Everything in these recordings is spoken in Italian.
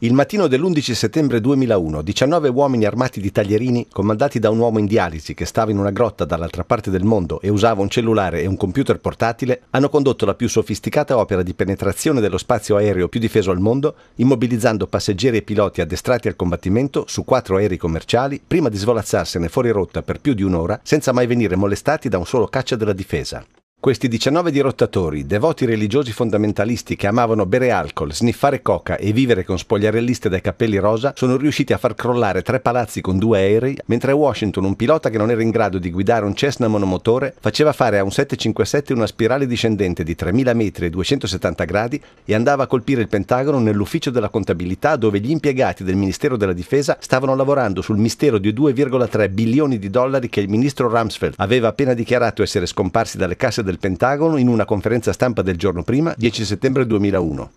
Il mattino dell'11 settembre 2001, 19 uomini armati di taglierini, comandati da un uomo in dialisi che stava in una grotta dall'altra parte del mondo e usava un cellulare e un computer portatile, hanno condotto la più sofisticata opera di penetrazione dello spazio aereo più difeso al mondo, immobilizzando passeggeri e piloti addestrati al combattimento su quattro aerei commerciali, prima di svolazzarsene fuori rotta per più di un'ora, senza mai venire molestati da un solo caccia della difesa. Questi 19 dirottatori, devoti religiosi fondamentalisti che amavano bere alcol, sniffare coca e vivere con spogliarelliste dai capelli rosa, sono riusciti a far crollare tre palazzi con due aerei, mentre Washington un pilota che non era in grado di guidare un Cessna monomotore faceva fare a un 757 una spirale discendente di 3000 metri e 270 gradi e andava a colpire il Pentagono nell'ufficio della contabilità dove gli impiegati del Ministero della Difesa stavano lavorando sul mistero di 2,3 bilioni di dollari che il ministro Rumsfeld aveva appena dichiarato essere scomparsi dalle casse del Pentagono in una conferenza stampa del giorno prima, 10 settembre 2001.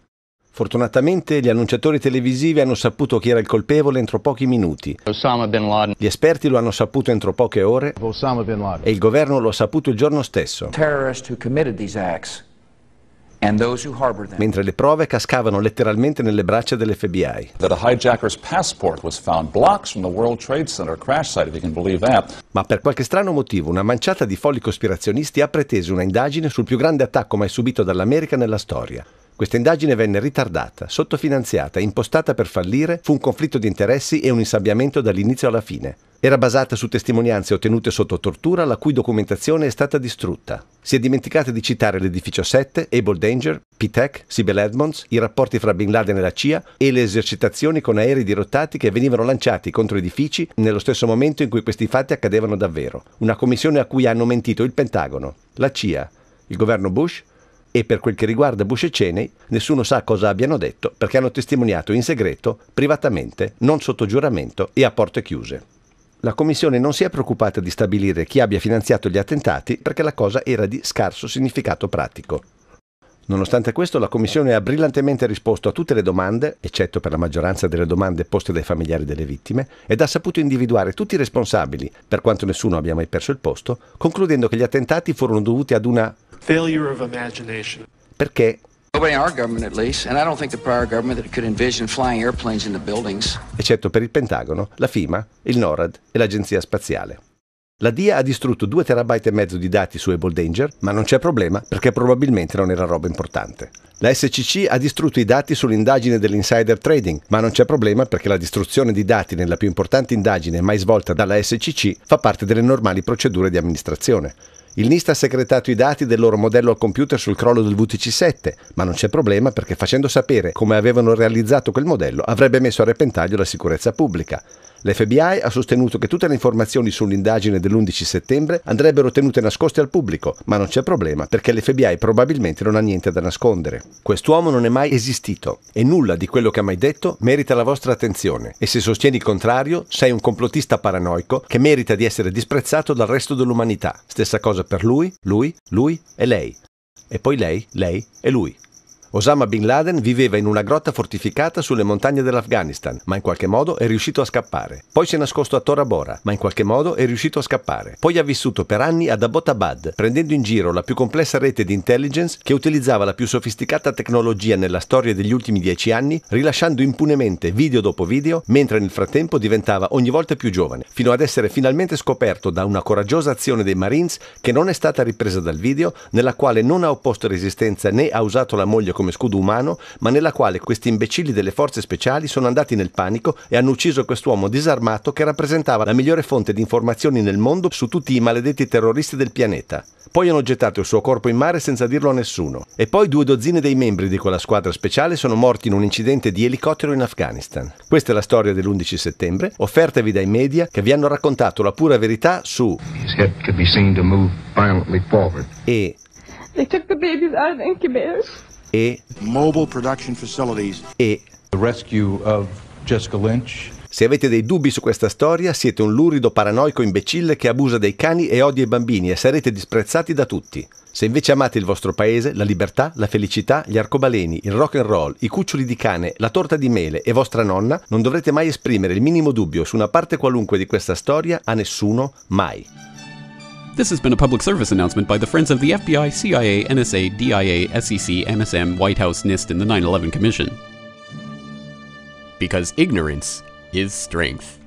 Fortunatamente gli annunciatori televisivi hanno saputo chi era il colpevole entro pochi minuti. Osama bin Laden. Gli esperti lo hanno saputo entro poche ore. E il governo lo ha saputo il giorno stesso. Terroristi che committed these acts mentre le prove cascavano letteralmente nelle braccia dell'FBI. Ma per qualche strano motivo una manciata di folli cospirazionisti ha preteso una indagine sul più grande attacco mai subito dall'America nella storia. Questa indagine venne ritardata, sottofinanziata, impostata per fallire, fu un conflitto di interessi e un insabbiamento dall'inizio alla fine. Era basata su testimonianze ottenute sotto tortura la cui documentazione è stata distrutta. Si è dimenticata di citare l'edificio 7, Able Danger, P-Tech, Sibel Edmonds, i rapporti fra Bin Laden e la CIA e le esercitazioni con aerei dirottati che venivano lanciati contro edifici nello stesso momento in cui questi fatti accadevano davvero. Una commissione a cui hanno mentito il Pentagono, la CIA, il governo Bush, e per quel che riguarda Bush e Cheney, nessuno sa cosa abbiano detto perché hanno testimoniato in segreto, privatamente, non sotto giuramento e a porte chiuse. La Commissione non si è preoccupata di stabilire chi abbia finanziato gli attentati perché la cosa era di scarso significato pratico. Nonostante questo, la Commissione ha brillantemente risposto a tutte le domande, eccetto per la maggioranza delle domande poste dai familiari delle vittime, ed ha saputo individuare tutti i responsabili, per quanto nessuno abbia mai perso il posto, concludendo che gli attentati furono dovuti ad una Failure of imagination. Perché Eccetto certo, per il Pentagono, la FIMA, il NORAD e l'Agenzia Spaziale. La DIA ha distrutto 2 terabyte e mezzo di dati su Able Danger, ma non c'è problema perché probabilmente non era roba importante. La SCC ha distrutto i dati sull'indagine dell'insider trading, ma non c'è problema perché la distruzione di dati nella più importante indagine mai svolta dalla SCC fa parte delle normali procedure di amministrazione. Il NIST ha segretato i dati del loro modello al computer sul crollo del VTC7, ma non c'è problema perché facendo sapere come avevano realizzato quel modello avrebbe messo a repentaglio la sicurezza pubblica. L'FBI ha sostenuto che tutte le informazioni sull'indagine dell'11 settembre andrebbero tenute nascoste al pubblico, ma non c'è problema perché l'FBI probabilmente non ha niente da nascondere. Quest'uomo non è mai esistito e nulla di quello che ha mai detto merita la vostra attenzione e se sostieni il contrario sei un complottista paranoico che merita di essere disprezzato dal resto dell'umanità. Stessa cosa per lui, lui, lui e lei. E poi lei, lei e lui. Osama Bin Laden viveva in una grotta fortificata sulle montagne dell'Afghanistan, ma in qualche modo è riuscito a scappare. Poi si è nascosto a Tora Bora, ma in qualche modo è riuscito a scappare. Poi ha vissuto per anni ad Abbottabad, prendendo in giro la più complessa rete di intelligence che utilizzava la più sofisticata tecnologia nella storia degli ultimi dieci anni, rilasciando impunemente video dopo video, mentre nel frattempo diventava ogni volta più giovane, fino ad essere finalmente scoperto da una coraggiosa azione dei Marines che non è stata ripresa dal video, nella quale non ha opposto resistenza né ha usato la moglie come come scudo umano, ma nella quale questi imbecilli delle forze speciali sono andati nel panico e hanno ucciso quest'uomo disarmato che rappresentava la migliore fonte di informazioni nel mondo su tutti i maledetti terroristi del pianeta. Poi hanno gettato il suo corpo in mare senza dirlo a nessuno. E poi due dozzine dei membri di quella squadra speciale sono morti in un incidente di elicottero in Afghanistan. Questa è la storia dell'11 settembre, offertevi dai media che vi hanno raccontato la pura verità su... E... They took the babies out of incubators e Mobile Production Facilities e The Rescue of Jessica Lynch se avete dei dubbi su questa storia, siete un lurido paranoico imbecille che abusa dei cani e odia i bambini e sarete disprezzati da tutti. Se invece amate il vostro paese, la libertà, la felicità, gli arcobaleni, il rock and roll, i cuccioli di cane, la torta di mele e vostra nonna, non dovrete mai esprimere il minimo dubbio su una parte qualunque di questa storia a nessuno mai. This has been a public service announcement by the friends of the FBI, CIA, NSA, DIA, SEC, MSM, White House, NIST, and the 9 11 Commission. Because ignorance is strength.